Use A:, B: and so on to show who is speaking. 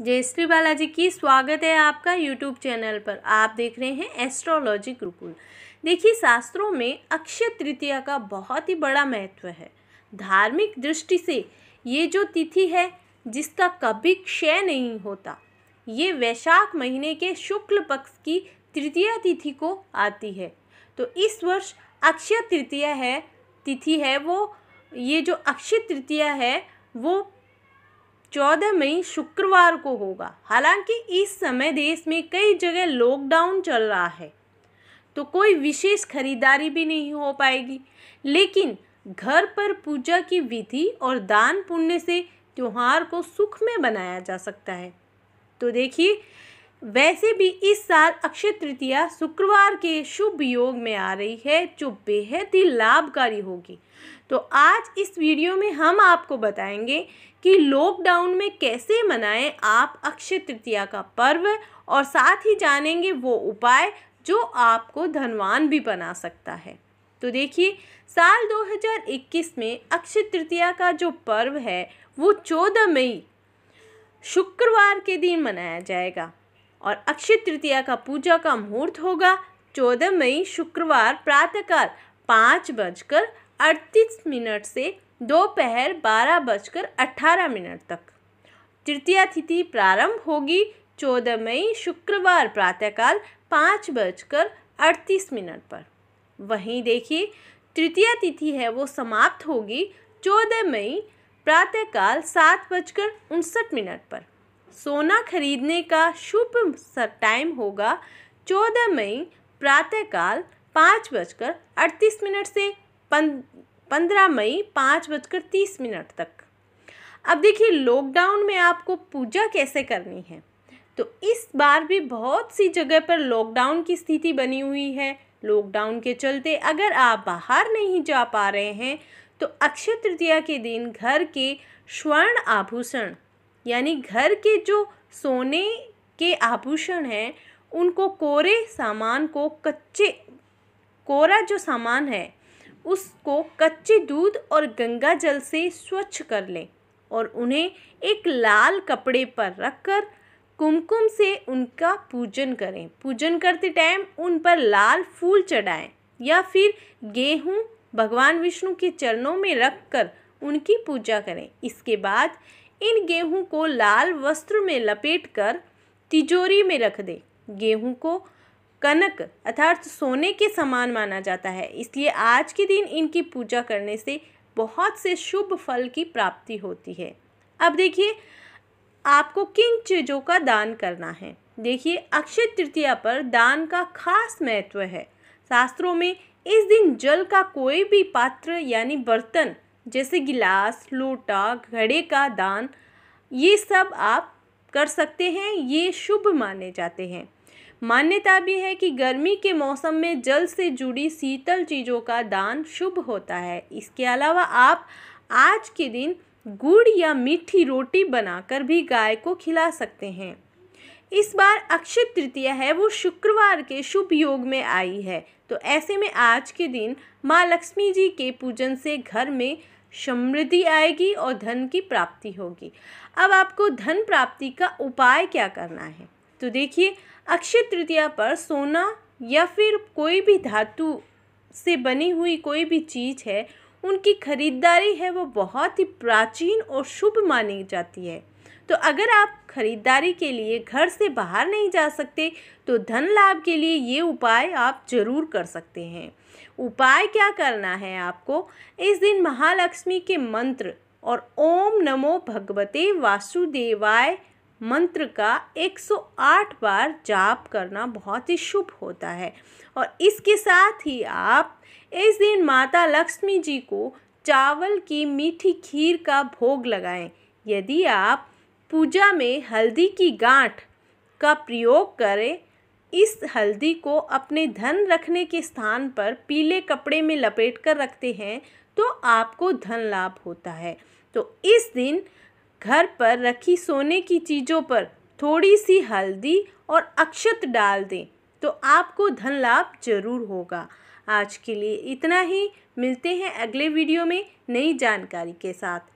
A: जय श्री बालाजी की स्वागत है आपका यूट्यूब चैनल पर आप देख रहे हैं एस्ट्रोलॉजी गुरुकुल देखिए शास्त्रों में अक्षय तृतीया का बहुत ही बड़ा महत्व है धार्मिक दृष्टि से ये जो तिथि है जिसका कभी क्षय नहीं होता ये वैशाख महीने के शुक्ल पक्ष की तृतीया तिथि को आती है तो इस वर्ष अक्षय तृतीया है तिथि है वो ये जो अक्षय तृतीया है वो चौदह मई शुक्रवार को होगा हालांकि इस समय देश में कई जगह लॉकडाउन चल रहा है तो कोई विशेष खरीदारी भी नहीं हो पाएगी लेकिन घर पर पूजा की विधि और दान पुण्य से त्यौहार को सुख में बनाया जा सकता है तो देखिए वैसे भी इस साल अक्षय तृतीया शुक्रवार के शुभ योग में आ रही है जो बेहद ही लाभकारी होगी तो आज इस वीडियो में हम आपको बताएंगे कि लॉकडाउन में कैसे मनाएं आप अक्षय तृतीया का पर्व और साथ ही जानेंगे वो उपाय जो आपको धनवान भी बना सकता है तो देखिए साल 2021 में अक्षय तृतीया का जो पर्व है वो 14 मई शुक्रवार के दिन मनाया जाएगा और अक्षय तृतीया का पूजा का मुहूर्त होगा चौदह मई शुक्रवार प्रातःकाल पाँच बजकर अड़तीस मिनट से दोपहर बारह बजकर अट्ठारह मिनट तक तृतीया तिथि प्रारंभ होगी चौदह मई शुक्रवार प्रातःकाल पाँच बजकर अड़तीस मिनट पर वहीं देखिए तृतीया तिथि है वो समाप्त होगी चौदह मई प्रातःकाल सात बजकर उनसठ मिनट पर सोना खरीदने का शुभ टाइम होगा चौदह मई प्रातःकाल पाँच बजकर अड़तीस मिनट से पंद्रह मई पाँच बजकर तीस मिनट तक अब देखिए लॉकडाउन में आपको पूजा कैसे करनी है तो इस बार भी बहुत सी जगह पर लॉकडाउन की स्थिति बनी हुई है लॉकडाउन के चलते अगर आप बाहर नहीं जा पा रहे हैं तो अक्षय तृतीया के दिन घर के स्वर्ण आभूषण यानी घर के जो सोने के आभूषण हैं उनको कोरे सामान को कच्चे कोरा जो सामान है उसको कच्चे दूध और गंगा जल से स्वच्छ कर लें और उन्हें एक लाल कपड़े पर रखकर कुमकुम से उनका पूजन करें पूजन करते टाइम उन पर लाल फूल चढ़ाएं या फिर गेहूँ भगवान विष्णु के चरणों में रखकर उनकी पूजा करें इसके बाद इन गेहूं को लाल वस्त्र में लपेटकर तिजोरी में रख दें गेहूं को कनक अर्थात सोने के समान माना जाता है इसलिए आज के दिन इनकी पूजा करने से बहुत से शुभ फल की प्राप्ति होती है अब देखिए आपको किन चीज़ों का दान करना है देखिए अक्षय तृतीया पर दान का खास महत्व है शास्त्रों में इस दिन जल का कोई भी पात्र यानी बर्तन जैसे गिलास लोटा घड़े का दान ये सब आप कर सकते हैं ये शुभ माने जाते हैं मान्यता भी है कि गर्मी के मौसम में जल से जुड़ी शीतल चीज़ों का दान शुभ होता है इसके अलावा आप आज के दिन गुड़ या मीठी रोटी बनाकर भी गाय को खिला सकते हैं इस बार अक्षय तृतीया है वो शुक्रवार के शुभ योग में आई है तो ऐसे में आज के दिन माँ लक्ष्मी जी के पूजन से घर में समृद्धि आएगी और धन की प्राप्ति होगी अब आपको धन प्राप्ति का उपाय क्या करना है तो देखिए अक्षय तृतीया पर सोना या फिर कोई भी धातु से बनी हुई कोई भी चीज़ है उनकी खरीदारी है वो बहुत ही प्राचीन और शुभ मानी जाती है तो अगर आप खरीदारी के लिए घर से बाहर नहीं जा सकते तो धन लाभ के लिए ये उपाय आप जरूर कर सकते हैं उपाय क्या करना है आपको इस दिन महालक्ष्मी के मंत्र और ओम नमो भगवते वासुदेवाय मंत्र का 108 बार जाप करना बहुत ही शुभ होता है और इसके साथ ही आप इस दिन माता लक्ष्मी जी को चावल की मीठी खीर का भोग लगाएं यदि आप पूजा में हल्दी की गांठ का प्रयोग करें इस हल्दी को अपने धन रखने के स्थान पर पीले कपड़े में लपेट कर रखते हैं तो आपको धन लाभ होता है तो इस दिन घर पर रखी सोने की चीज़ों पर थोड़ी सी हल्दी और अक्षत डाल दें तो आपको धन लाभ जरूर होगा आज के लिए इतना ही मिलते हैं अगले वीडियो में नई जानकारी के साथ